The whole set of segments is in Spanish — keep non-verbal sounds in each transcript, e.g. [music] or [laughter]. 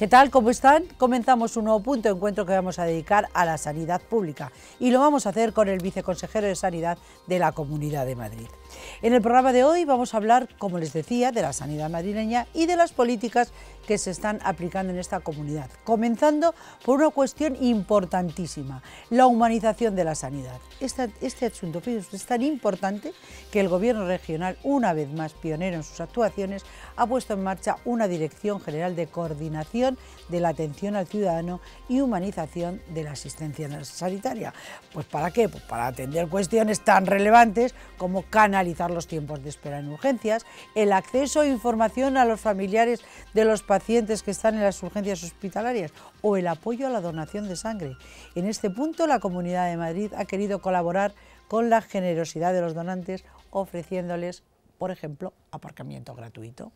¿Qué tal? ¿Cómo están? Comenzamos un nuevo punto de encuentro que vamos a dedicar a la sanidad pública y lo vamos a hacer con el viceconsejero de Sanidad de la Comunidad de Madrid. En el programa de hoy vamos a hablar, como les decía, de la sanidad madrileña y de las políticas que se están aplicando en esta comunidad, comenzando por una cuestión importantísima, la humanización de la sanidad. Este, este asunto es tan importante que el Gobierno regional, una vez más pionero en sus actuaciones, ha puesto en marcha una Dirección General de Coordinación de la Atención al Ciudadano y Humanización de la Asistencia Sanitaria. ¿Pues para qué? Pues para atender cuestiones tan relevantes como canalizar los tiempos de espera en urgencias, el acceso a información a los familiares de los pacientes que están en las urgencias hospitalarias o el apoyo a la donación de sangre. En este punto, la Comunidad de Madrid ha querido colaborar con la generosidad de los donantes ofreciéndoles por ejemplo, aparcamiento gratuito.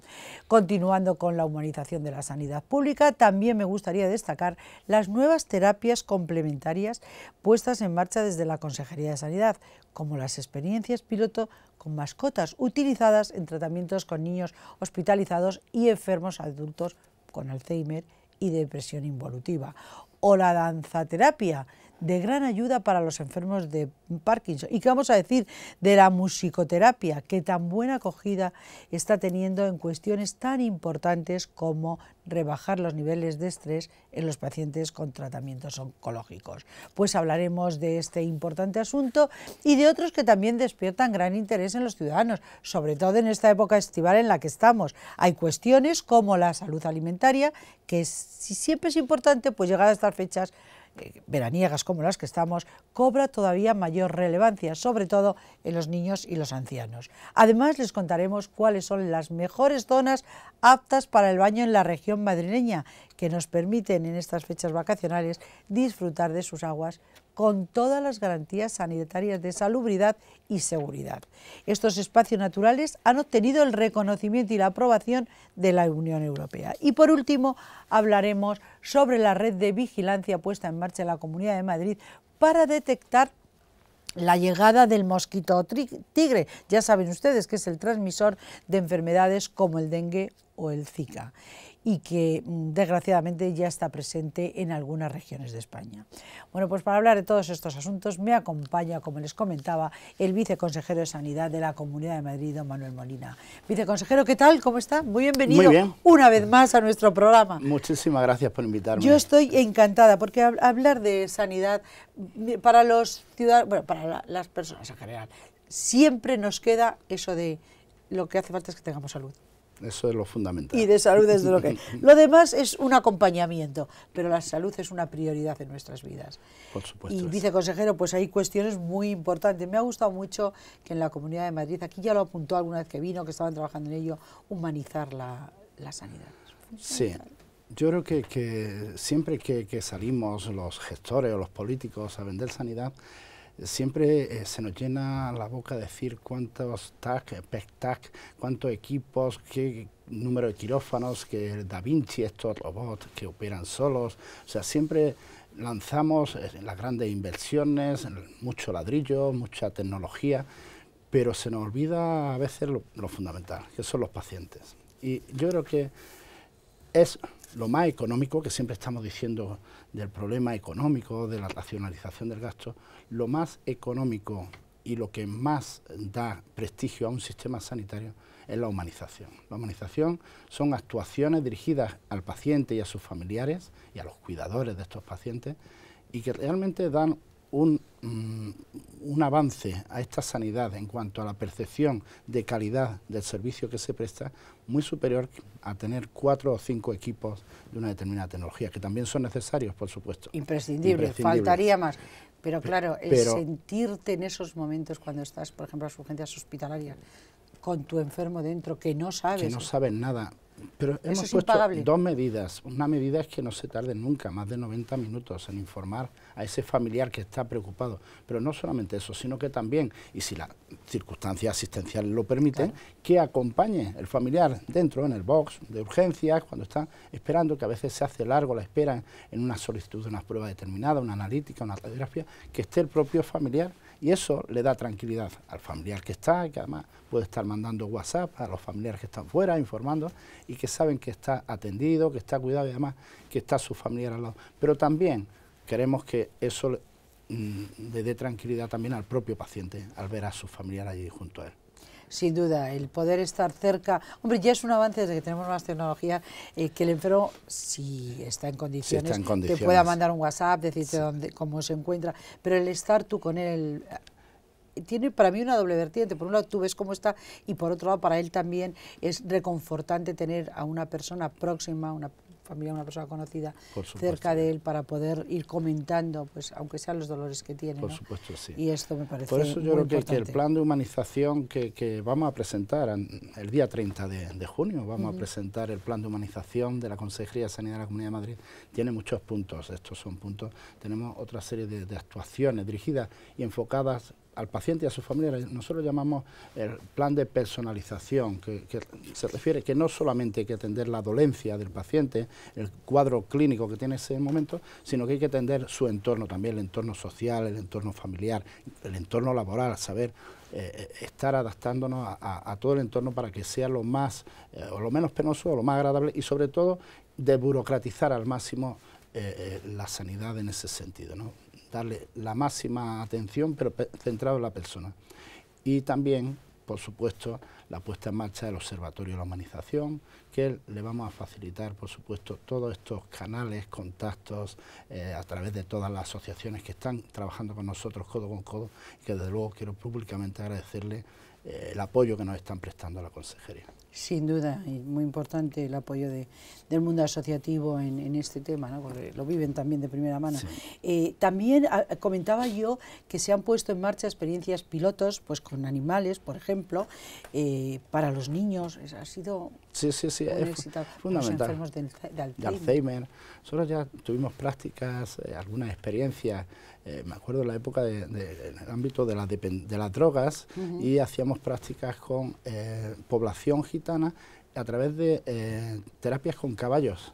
Continuando con la humanización de la sanidad pública, también me gustaría destacar las nuevas terapias complementarias puestas en marcha desde la Consejería de Sanidad, como las experiencias piloto con mascotas utilizadas en tratamientos con niños hospitalizados y enfermos adultos con Alzheimer y depresión involutiva, o la danzaterapia de gran ayuda para los enfermos de Parkinson. ¿Y qué vamos a decir de la musicoterapia, que tan buena acogida está teniendo en cuestiones tan importantes como rebajar los niveles de estrés en los pacientes con tratamientos oncológicos? Pues hablaremos de este importante asunto y de otros que también despiertan gran interés en los ciudadanos, sobre todo en esta época estival en la que estamos. Hay cuestiones como la salud alimentaria, que si siempre es importante, pues llegar a estas fechas eh, veraniegas como las que estamos, cobra todavía mayor relevancia, sobre todo en los niños y los ancianos. Además, les contaremos cuáles son las mejores zonas aptas para el baño en la región madrileña, que nos permiten en estas fechas vacacionales disfrutar de sus aguas con todas las garantías sanitarias de salubridad y seguridad. Estos espacios naturales han obtenido el reconocimiento y la aprobación de la Unión Europea. Y por último, hablaremos sobre la red de vigilancia puesta en marcha en la Comunidad de Madrid para detectar la llegada del mosquito tigre, ya saben ustedes que es el transmisor de enfermedades como el dengue o el zika y que mm, desgraciadamente ya está presente en algunas regiones de España. Bueno, pues para hablar de todos estos asuntos me acompaña, como les comentaba, el viceconsejero de Sanidad de la Comunidad de Madrid, don Manuel Molina. Viceconsejero, ¿qué tal? ¿Cómo está? Muy bienvenido una vez más a nuestro programa. Muchísimas gracias por invitarme. Yo estoy encantada porque hablar de sanidad mm, para los ciudadanos, bueno, para las personas en general, siempre nos queda eso de lo que hace falta es que tengamos salud. Eso es lo fundamental. Y de salud es de lo que... [laughs] lo demás es un acompañamiento, pero la salud es una prioridad en nuestras vidas. Por supuesto. Y viceconsejero, pues hay cuestiones muy importantes. Me ha gustado mucho que en la Comunidad de Madrid, aquí ya lo apuntó alguna vez que vino, que estaban trabajando en ello, humanizar la, sanidad. Sí. Yo creo que, siempre que salimos los gestores o los políticos a vender sanidad, siempre eh, se nos llena la boca decir cuántos TAC, PEC TAC, cuántos equipos, qué número de quirófanos, que Da Vinci, estos robots que operan solos. O sea, siempre lanzamos eh, las grandes inversiones, mucho ladrillo, mucha tecnología, pero se nos olvida a veces lo fundamental, que son los pacientes. Y yo creo que es lo más económico, que siempre estamos diciendo del problema económico, de la racionalización del gasto, lo más económico y lo que más da prestigio a un sistema sanitario es la humanización. La humanización son actuaciones dirigidas al paciente y a sus familiares y a los cuidadores de estos pacientes y que realmente dan Mm, un, avance a esta sanidad en cuanto a la percepción de calidad del servicio que se presta muy superior a tener cuatro o cinco equipos de una determinada tecnología, que también son necesarios, por supuesto. Imprescindible, faltaría más. Pero claro, el sentirte en esos momentos cuando estás, por ejemplo, en las urgencias hospitalarias, con tu enfermo dentro, que no sabes... Que no sabes nada, pero hemos puesto dos medidas. Una medida es que no se tarde nunca más de 90 minutos en informar a ese familiar que está preocupado. Pero no solamente eso, sino que también, y si las circunstancias asistenciales lo permiten, que acompañe el familiar dentro, en el box de urgencias, cuando está esperando, que a veces se hace largo la espera en una solicitud de una prueba determinada, una analítica, una radiografía, que esté el propio familiar y eso le da tranquilidad al familiar que está, que además puede estar mandando WhatsApp a los familiares que están fuera, informando, y que saben que está atendido, que está cuidado y además que está su familiar al lado. Pero también queremos que eso le mm, dé tranquilidad también al propio paciente al ver a su familiar allí junto a él sin duda, el poder estar cerca. Hombre, ya es un avance desde que tenemos más tecnología, eh, que el enfermo, si está en condiciones, te pueda mandar un WhatsApp, decirte dónde, cómo se encuentra, pero el estar tú con él eh, tiene para mí una doble vertiente. Por un lado tú ves cómo está y por otro lado para él también es reconfortante tener a una persona próxima, una familia, una persona conocida cerca de él para poder ir comentando, pues aunque sean los dolores que tiene. Por supuesto, sí. Y esto me parece Por eso yo creo que, el plan de humanización que, vamos a presentar el día 30 de, junio, vamos a presentar el plan de humanización de la Consejería de Sanidad de la Comunidad de Madrid, tiene muchos puntos. Estos son puntos. Tenemos otra serie de actuaciones dirigidas y enfocadas al paciente y a su familia nosotros llamamos el plan de personalización, que, se refiere que no solamente hay que atender la dolencia del paciente, el cuadro clínico que tiene ese momento, sino que hay que atender su entorno también, el entorno social, el entorno familiar, el entorno laboral, saber eh, eh, estar adaptándonos a, todo el entorno para que sea lo más eh, o lo menos penoso o lo más agradable y sobre todo de burocratizar al máximo la sanidad en ese sentido darle la máxima atención, pero centrado en la persona. Y también, por supuesto, la puesta en marcha del Observatorio de la Humanización, que le vamos a facilitar, por supuesto, todos estos canales, contactos, eh, a través de todas las asociaciones que están trabajando con nosotros codo con codo, que desde luego quiero públicamente agradecerle eh, el apoyo que nos están prestando la consejería. Sin duda, y muy importante el apoyo del mundo asociativo en, este tema, ¿no? porque lo viven también de primera mano. Eh, también ah, comentaba yo que se han puesto en marcha experiencias pilotos pues con animales, por ejemplo, eh, para los niños. ha sido sí, sí, sí, Fundamental. Los enfermos de, Alzheimer. Solo ya tuvimos prácticas, algunas experiencias eh, me acuerdo en la época de, en el ámbito de, las drogas y hacíamos prácticas con eh, población gitana a través de eh, terapias con caballos.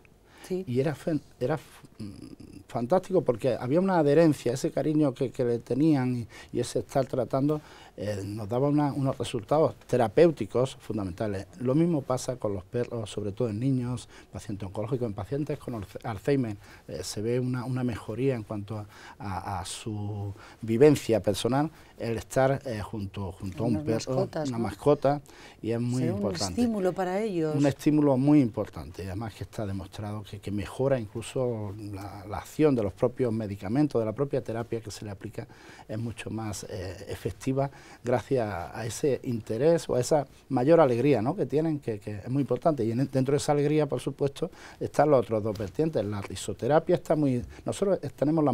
Y era, era mm, fantástico porque había una adherencia, ese cariño que, le tenían y, ese estar tratando eh, nos daba unos resultados terapéuticos fundamentales. Lo mismo pasa con los perros, sobre todo en niños, pacientes oncológicos, en pacientes con Alzheimer eh, se ve una, mejoría en cuanto a, su vivencia personal, el estar eh, junto, junto a un perro, una mascota, y es muy importante. Un estímulo para ellos. Un estímulo muy importante, además que está demostrado que, mejora incluso la, acción de los propios medicamentos, de la propia terapia que se le aplica, es mucho más efectiva gracias a ese interés o a esa mayor alegría ¿no? que tienen, que, es muy importante. Y dentro de esa alegría, por supuesto, están los otros dos vertientes. La isoterapia está muy... Nosotros tenemos la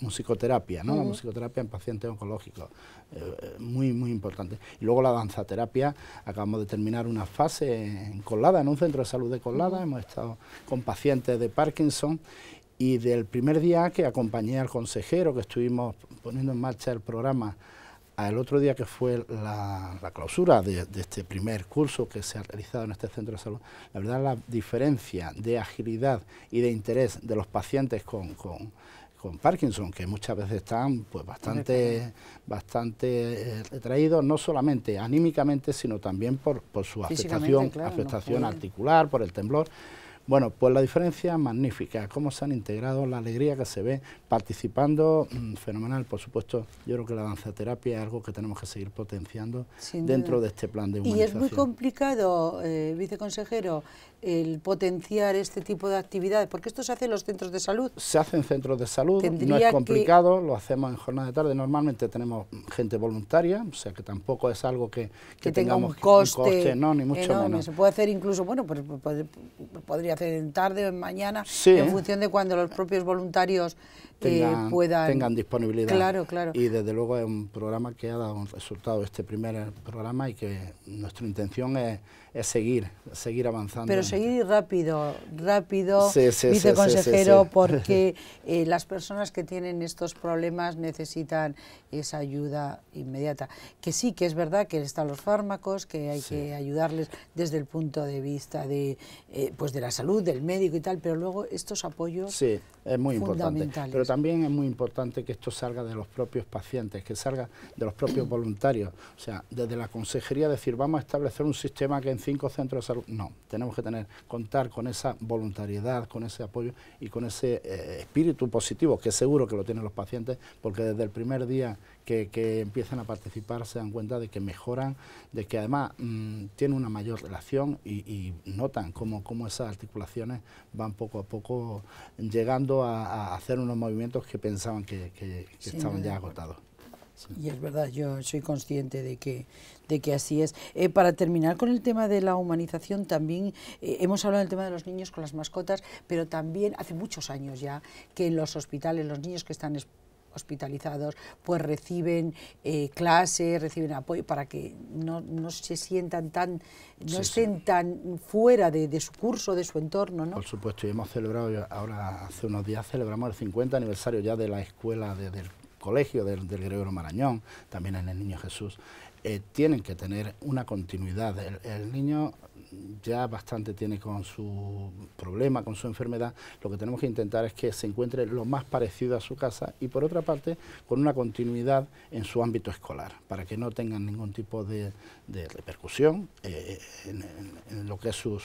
musicoterapia, ¿no? la musicoterapia en pacientes oncológicos, eh, eh, muy, muy importante. Y luego la danzaterapia, acabamos de terminar una fase en Colada, en un centro de salud de Colada, hemos estado con pacientes de Parkinson y del primer día que acompañé al consejero, que estuvimos poniendo en marcha el programa al otro día que fue la, clausura de, este primer curso que se ha realizado en este centro de salud, la verdad la diferencia de agilidad y de interés de los pacientes con, Parkinson, que muchas veces están pues bastante, bastante eh, retraídos, no solamente anímicamente, sino también por, su afectación, afectación articular, por el temblor. Bueno, pues la diferencia magnífica, cómo se han integrado, la alegría que se ve participando, mm, fenomenal, por supuesto. Yo creo que la danza terapia es algo que tenemos que seguir potenciando dentro de este plan de humanización. Y es muy complicado, eh, viceconsejero, el potenciar este tipo de actividades, porque esto se hace en los centros de salud. Se hace en centros de salud, no es complicado, lo hacemos en jornada de tarde, normalmente tenemos gente voluntaria, o sea que tampoco es algo que, tengamos un coste, no, ni mucho menos. Se puede hacer incluso, bueno, pues, pues, pues podría en tarde o en mañana, en función de cuando los propios voluntarios tengan, eh, puedan, tengan disponibilidad. Y desde luego es un programa que ha dado un resultado, este primer programa, y que nuestra intención es, seguir, seguir avanzando. Pero seguir rápido, rápido, dice consejero viceconsejero, porque [laughs] eh, las personas que tienen estos problemas necesitan esa ayuda inmediata. Que sí, que es verdad que están los fármacos, que hay que ayudarles desde el punto de vista de, eh, pues de la salud, del médico y tal, pero luego estos apoyos sí, es muy importante también es muy importante que esto salga de los propios pacientes, que salga de los propios voluntarios. O sea, desde la consejería decir, vamos a establecer un sistema que en cinco centros de salud... No, tenemos que tener, contar con esa voluntariedad, con ese apoyo y con ese eh, espíritu positivo, que seguro que lo tienen los pacientes, porque desde el primer día que, empiezan a participar se dan cuenta de que mejoran, de que además tiene mm, tienen una mayor relación y, notan cómo, cómo esas articulaciones van poco a poco llegando a, a hacer unos movimientos que pensaban que, estaban ya agotados. Y es verdad, yo soy consciente de que, de que así es. Eh, para terminar con el tema de la humanización, también eh, hemos hablado del tema de los niños con las mascotas, pero también hace muchos años ya que en los hospitales los niños que están hospitalizados, pues reciben eh, clases, reciben apoyo para que no, se sientan tan, no estén tan fuera de, de, su curso, de su entorno, ¿no? Por supuesto, y hemos celebrado, ahora hace unos días celebramos el 50 aniversario ya de la escuela del colegio del, del Gregorio Marañón, también en el Niño Jesús. Eh, tienen que tener una continuidad. El, niño ya bastante tiene con su problema, con su enfermedad, lo que tenemos que intentar es que se encuentre lo más parecido a su casa y por otra parte con una continuidad en su ámbito escolar, para que no tengan ningún tipo de, repercusión eh, en, lo que es su,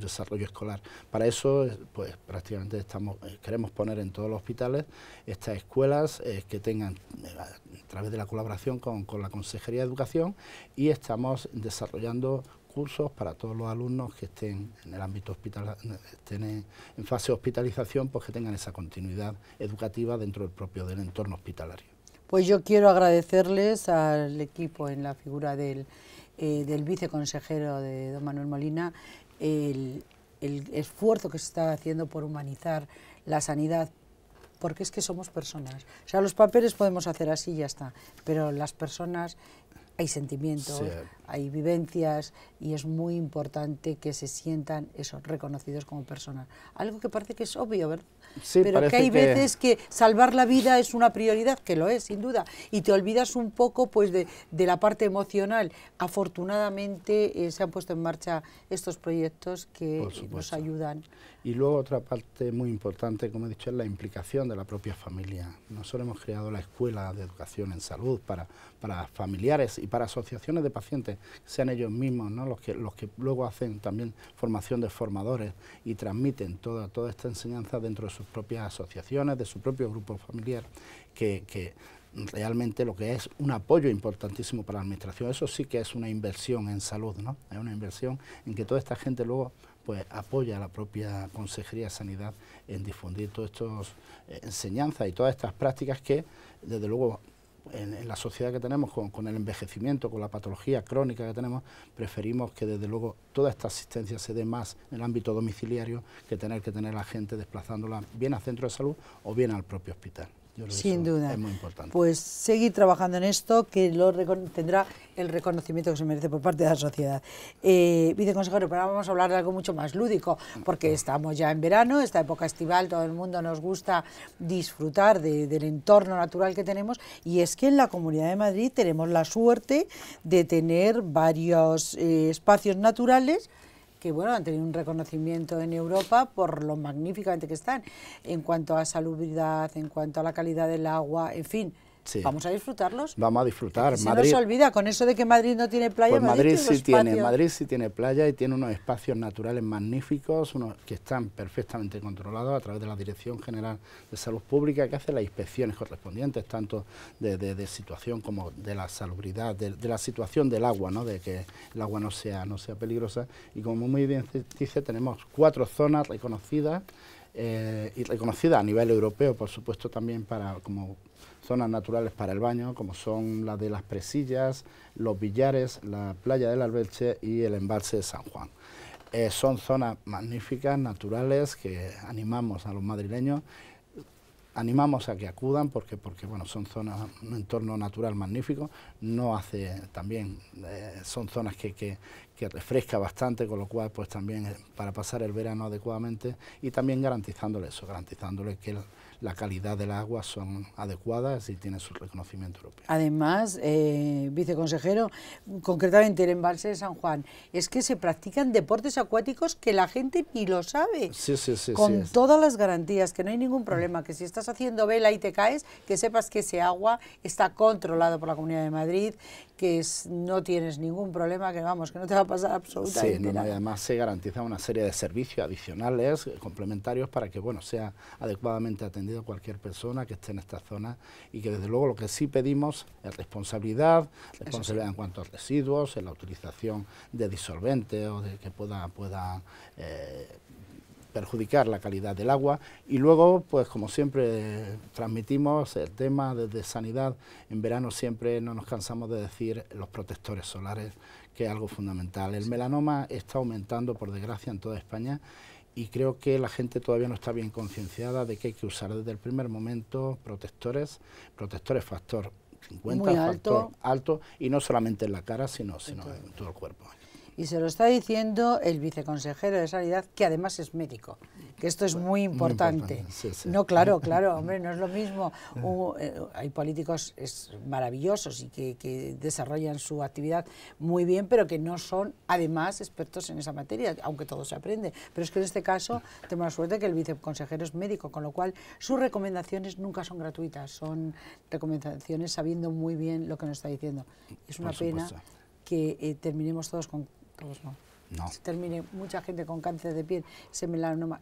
desarrollo escolar. Para eso eh, pues prácticamente estamos, queremos poner en todos los hospitales estas escuelas que tengan, a través de la colaboración con, con la Consejería de Educación, y estamos desarrollando cursos para todos los alumnos que estén en el ámbito hospital, en fase de hospitalización, pues que tengan esa continuidad educativa dentro del propio del entorno hospitalario. Pues yo quiero agradecerles al equipo en la figura eh, del, viceconsejero de don Manuel Molina el, el esfuerzo que se está haciendo por humanizar la sanidad porque es que somos personas. O sea, los papeles podemos hacer así y ya está, pero las personas hay sentimientos, hay vivencias y es muy importante que se sientan reconocidos como personas. Algo que parece que es obvio, ¿verdad? Pero que hay veces que salvar la vida es una prioridad, que lo es, sin duda, y te olvidas un poco pues de, la parte emocional. Afortunadamente eh, se han puesto en marcha estos proyectos que eh, nos ayudan. Y luego otra parte muy importante, como he dicho, es la implicación de la propia familia. Nosotros hemos creado la Escuela de Educación en Salud para, para familiares y para asociaciones de pacientes sean ellos mismos los, que, los que luego hacen también formación de formadores y transmiten toda, toda esta enseñanza dentro de sus propias asociaciones, de su propio grupo familiar, que, realmente lo que es un apoyo importantísimo para la administración. Eso sí que es una inversión en salud, ¿no? Es una inversión en que toda esta gente luego pues apoya a la propia Consejería de Sanidad en difundir todas estas eh, enseñanzas y todas estas prácticas que, desde luego, en, la sociedad que tenemos, con, el envejecimiento, con la patología crónica que tenemos, preferimos que desde luego toda esta asistencia se dé más en el ámbito domiciliario que tener que tener a la gente desplazándola bien al centro de salud o bien al propio hospital. Sin duda. Pues seguir trabajando en esto, que lo tendrá el reconocimiento que se merece por parte de la sociedad. Eh, viceconsejero, ahora vamos a hablar de algo mucho más lúdico, porque estamos ya en verano, esta época estival, todo el mundo nos gusta disfrutar del entorno natural que tenemos, y es que en la Comunidad de Madrid tenemos la suerte de tener varios eh, espacios naturales que bueno, han tenido un reconocimiento en Europa por lo magníficamente que están en cuanto a salubridad, en cuanto a la calidad del agua, en fin. Vamos a disfrutarlos. Vamos a disfrutar. Se no nos olvida con eso de que Madrid no tiene playa. Pues Madrid, sí tiene, Madrid sí tiene playa y tiene unos espacios naturales magníficos, unos que están perfectamente controlados a través de la Dirección General de Salud Pública que hace las inspecciones correspondientes, tanto de, situación como de la salubridad, de, la situación del agua, ¿no? de que el agua no sea, no sea peligrosa. Y como muy bien dice, tenemos cuatro zonas reconocidas eh, y reconocida a nivel europeo, por supuesto, también para, como zonas naturales para el baño, como son las de las Presillas, los Villares, la playa del Alberche y el embalse de San Juan. Eh, son zonas magníficas, naturales, que animamos a los madrileños, animamos a que acudan porque, porque bueno, son zonas, un entorno natural magnífico, no hace también, eh, son zonas que, que, que refresca bastante, con lo cual pues también para pasar el verano adecuadamente y también garantizándole eso, garantizándole que la calidad del agua son adecuadas y tiene su reconocimiento europeo. Además, eh, viceconsejero, concretamente el embalse de San Juan, es que se practican deportes acuáticos que la gente ni lo sabe, sí, sí, sí, con todas las garantías, que no hay ningún problema, que si estás haciendo vela y te caes, que sepas que ese agua está controlado por la Comunidad de Madrid, que es, no tienes ningún problema, que vamos, que no te va a pasar absolutamente nada. y además se garantiza una serie de servicios adicionales, eh, complementarios, para que bueno sea adecuadamente atendido cualquier persona que esté en esta zona y que desde luego lo que sí pedimos es responsabilidad, responsabilidad en cuanto a residuos, en la utilización de disolventes o de que pueda, pueda eh, perjudicar la calidad del agua y luego, pues como siempre transmitimos el tema desde sanidad, en verano siempre no nos cansamos de decir los protectores solares, que es algo fundamental. El melanoma está aumentando, por desgracia, en toda España y creo que la gente todavía no está bien concienciada de que hay que usar desde el primer momento protectores, protectores factor 50, alto. factor alto, y no solamente en la cara, sino, sino en todo el cuerpo. Y se lo está diciendo el viceconsejero de Sanidad, que además es médico, que esto es muy importante. No, claro, [laughs] claro, hombre, no es lo mismo. Uh, eh, hay políticos maravillosos y que, desarrollan su actividad muy bien, pero que no son además expertos en esa materia, aunque todo se aprende. Pero es que en este caso tenemos la suerte que el viceconsejero es médico, con lo cual sus recomendaciones nunca son gratuitas, son recomendaciones sabiendo muy bien lo que nos está diciendo. Es una pena que eh, terminemos todos con pues no. termine mucha gente con cáncer de piel, se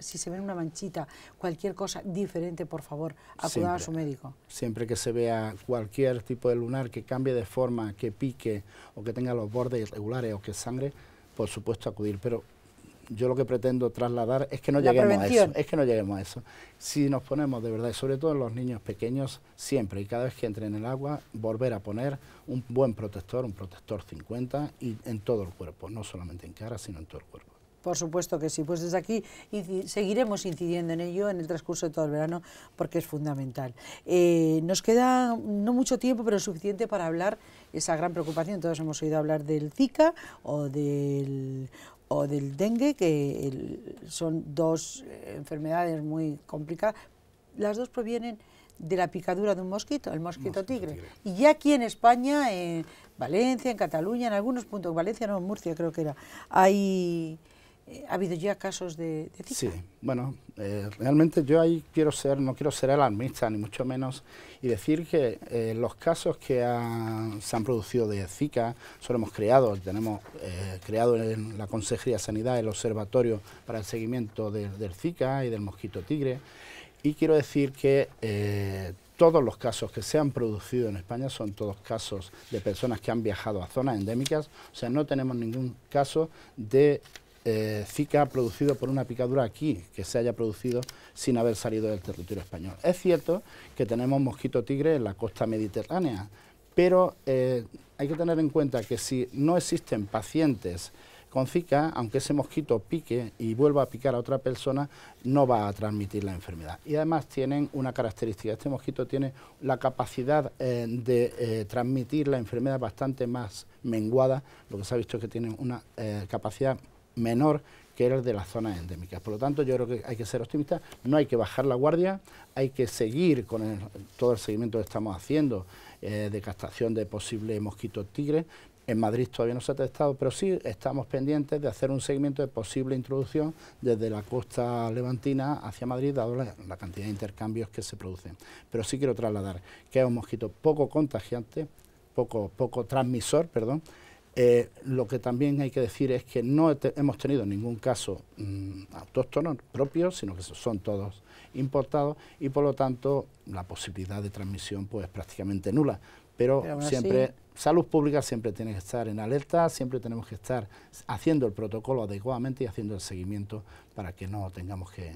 si se ve una manchita, cualquier cosa diferente, por favor, acuda a su médico. Siempre que se vea cualquier tipo de lunar que cambie de forma, que pique o que tenga los bordes irregulares o que sangre, por supuesto acudir. Pero yo lo que pretendo trasladar es que no lleguemos a eso. Es que no lleguemos a eso. Si nos ponemos de verdad, y sobre todo los niños pequeños, siempre y cada vez que entren en el agua, volver a poner un buen protector, un protector 50, y en todo el cuerpo, no solamente en cara, sino en todo el cuerpo. Por supuesto que sí, pues desde aquí seguiremos incidiendo en ello en el transcurso de todo el verano porque es fundamental. Eh, nos queda no mucho tiempo, pero suficiente para hablar esa gran preocupación. Todos hemos oído hablar del Zika o del, o del dengue, que son dos eh, enfermedades muy complicadas, las dos provienen de la picadura de un mosquito, el mosquito, tigre. Y ya aquí en España, en Valencia, en Cataluña, en algunos puntos, Valencia no, Murcia creo que era, hay eh, ha habido ya casos de, zika? Sí, bueno, eh, realmente yo ahí quiero ser, no quiero ser alarmista, ni mucho menos, y decir que eh, los casos que se han producido de Zika, solo hemos creado, tenemos creado en la Consejería de Sanidad el Observatorio para el Seguimiento del Zika y del Mosquito Tigre, y quiero decir que todos los casos que se han producido en España son todos casos de personas que han viajado a zonas endémicas, o sea, no tenemos ningún caso de eh, Zika producido por una picadura aquí, que se haya producido sin haber salido del territorio español. Es cierto que tenemos mosquito tigre en la costa mediterránea, pero eh, hay que tener en cuenta que si no existen pacientes con Zika, aunque ese mosquito pique y vuelva a picar a otra persona, no va a transmitir la enfermedad. Y además tienen una característica, este mosquito tiene la capacidad eh, de eh, transmitir la enfermedad bastante más menguada, lo que se ha visto es que tiene una capacidad menor que el de las zonas endémicas. Por lo tanto, yo creo que hay que ser optimista. no hay que bajar la guardia, hay que seguir con todo el seguimiento que estamos haciendo eh, de captación de posibles mosquitos tigres. En Madrid todavía no se ha testado, pero sí estamos pendientes de hacer un seguimiento de posible introducción desde la costa levantina hacia Madrid, dado la, la cantidad de intercambios que se producen. Pero sí quiero trasladar que es un mosquito poco contagiante, poco, poco transmisor, perdón, eh, lo que también hay que decir es que no hemos tenido ningún caso mm, autóctono propio, sino que son todos importados y por lo tanto la posibilidad de transmisión pues prácticamente nula. Pero, siempre, salud pública siempre tiene que estar en alerta, siempre tenemos que estar haciendo el protocolo adecuadamente y haciendo el seguimiento para que no tengamos que,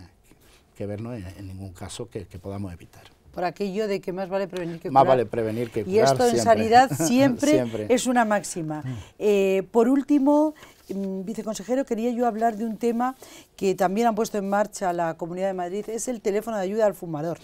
vernos en, ningún caso que podamos evitar por aquello de que más vale prevenir que curar. Más vale prevenir que curar. Y esto en sanidad [laughs] siempre, es una máxima. Mm. Eh, por último, mm, viceconsejero, quería yo hablar de un tema que también han puesto en marcha la Comunidad de Madrid, es el teléfono de ayuda al fumador.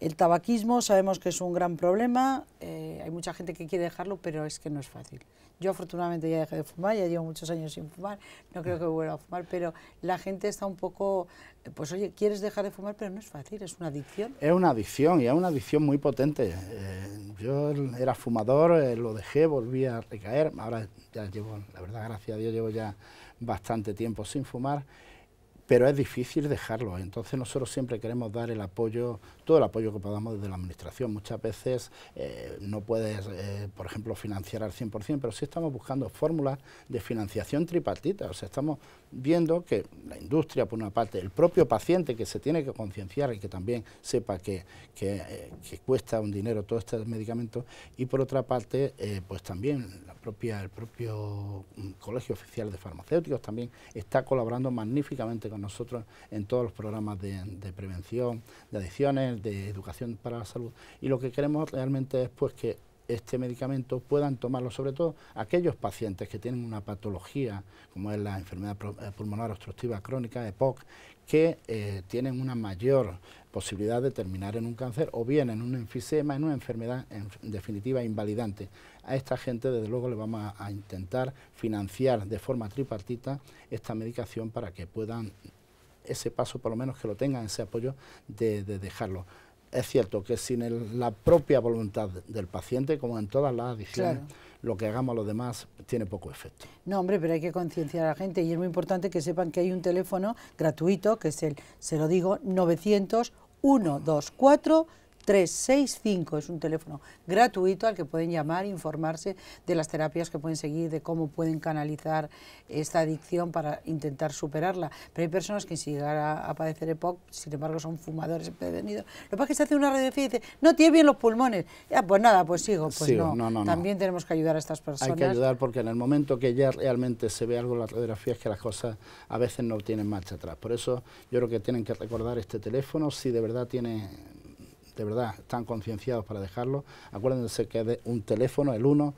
El tabaquismo sabemos que es un gran problema, eh, hay mucha gente que quiere dejarlo, pero es que no es fácil. Yo afortunadamente ya dejé de fumar, ya llevo muchos años sin fumar, no creo que vuelva a fumar, pero la gente está un poco, eh, pues oye, quieres dejar de fumar, pero no es fácil, es una adicción. Es una adicción y es una adicción muy potente. Eh, yo era fumador, lo dejé, volví a recaer, ahora ya llevo, la verdad, gracias a Dios, llevo ya bastante tiempo sin fumar pero es difícil dejarlo. Entonces nosotros siempre queremos dar el apoyo, todo el apoyo que podamos desde la Administración. Muchas veces eh, no puedes, eh, por ejemplo, financiar al 100%, pero sí estamos buscando fórmulas de financiación tripartita. O sea, estamos viendo que la industria, por una parte, el propio paciente que se tiene que concienciar y que también sepa que, que, eh, cuesta un dinero todo este medicamento, y por otra parte, pues también la propia, el propio mm, Colegio Oficial de Farmacéuticos también está colaborando magníficamente con nosotros en todos los programas de, prevención, de adicciones, de educación para la salud. Y lo que queremos realmente es pues que este medicamento puedan tomarlo, sobre todo aquellos pacientes que tienen una patología, como es la enfermedad eh, pulmonar obstructiva crónica, EPOC, que eh, tienen una mayor posibilidad de terminar en un cáncer o bien en un enfisema, en una enfermedad en definitiva invalidante. A esta gente desde luego le vamos a, intentar financiar de forma tripartita esta medicación para que puedan ese paso, por lo menos que lo tengan, ese apoyo de, dejarlo. Es cierto que sin la propia voluntad del paciente, como en todas las adicciones, lo que hagamos a los demás tiene poco efecto. No, hombre, pero hay que concienciar a la gente y es muy importante que sepan que hay un teléfono gratuito, que es el, se lo digo, 900 124 365 es un teléfono gratuito al que pueden llamar, informarse de las terapias que pueden seguir, de cómo pueden canalizar esta adicción para intentar superarla. Pero hay personas que si llegar a, padecer EPOC, sin embargo son fumadores prevenidos. Lo que pasa es que se hace una radiografía y dice, no tiene bien los pulmones. Ya, pues nada, pues sigo. Pues no. no, También tenemos que ayudar a estas personas. Hay que ayudar porque en el momento que ya realmente se ve algo en la radiografía es que las cosas a veces no tienen marcha atrás. Por eso yo creo que tienen que recordar este teléfono si de verdad tiene de verdad están concienciados para dejarlo, acuérdense que es un teléfono, el 1,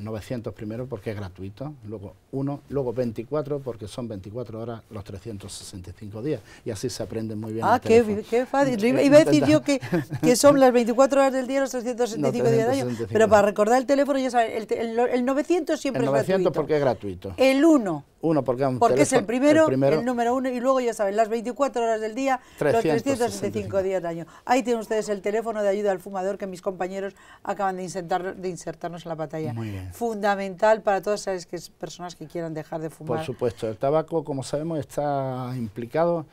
900 primero porque es gratuito, luego 1, luego 24 porque son 24 horas los 365 días y así se aprende muy bien. Ah, qué, fácil. [laughs] Eh, iba, a decir yo que, son las 24 horas del día los 365 días del año, pero para recordar el teléfono ya saben, el, el, 900 siempre el 900 porque es gratuito. El 1 uno porque, porque es el primero, el número uno, y luego ya saben, las 24 horas del día, los 365 días del año. Ahí tienen ustedes el teléfono de ayuda al fumador que mis compañeros acaban de, de insertarnos en la pantalla Fundamental para todas esas personas que quieran dejar de fumar. Por supuesto, el tabaco, como sabemos, está implicado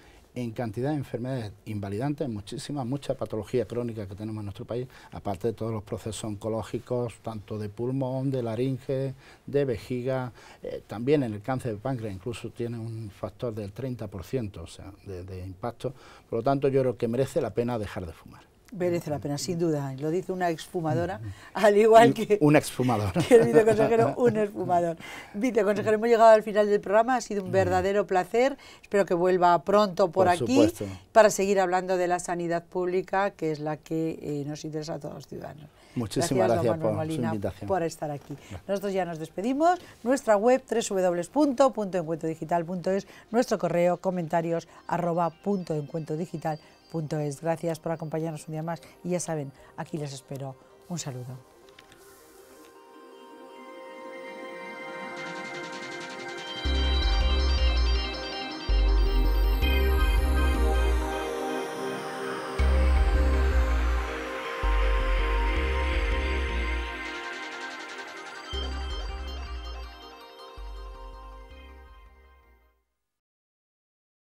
en cantidad de enfermedades invalidantes, muchísimas, mucha patologías crónicas que tenemos en nuestro país, aparte de todos los procesos oncológicos, tanto de pulmón, de laringe, de vejiga, eh, también en el cáncer de páncreas incluso tiene un factor del 30% o sea, de, de impacto. Por lo tanto, yo creo que merece la pena dejar de fumar. Merece la pena, sin duda. Lo dice una exfumadora, mm, mm, mm. al igual que. Un exfumador. [laughs] Que el viceconsejero, [laughs] un exfumador. Viceconsejero, hemos llegado al final del programa. Ha sido un verdadero placer. Espero que vuelva pronto por, aquí para seguir hablando de la sanidad pública, que es la que eh, nos interesa a todos los ciudadanos. Muchísimas gracias, por, su invitación. por estar aquí. Nosotros ya nos despedimos. Nuestra web www.encuentodigital.es. nuestro correo comentarios arroba punto Gracias por acompañarnos un día más y ya saben, aquí les espero. Un saludo.